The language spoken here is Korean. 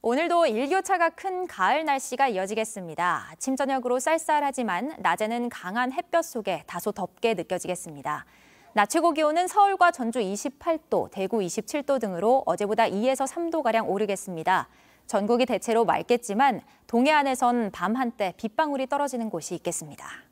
오늘도 일교차가 큰 가을 날씨가 이어지겠습니다. 아침 저녁으로 쌀쌀하지만 낮에는 강한 햇볕 속에 다소 덥게 느껴지겠습니다. 낮 최고 기온은 서울과 전주 28도, 대구 27도 등으로 어제보다 2에서 3도가량 오르겠습니다. 전국이 대체로 맑겠지만 동해안에선 밤 한때 빗방울이 떨어지는 곳이 있겠습니다.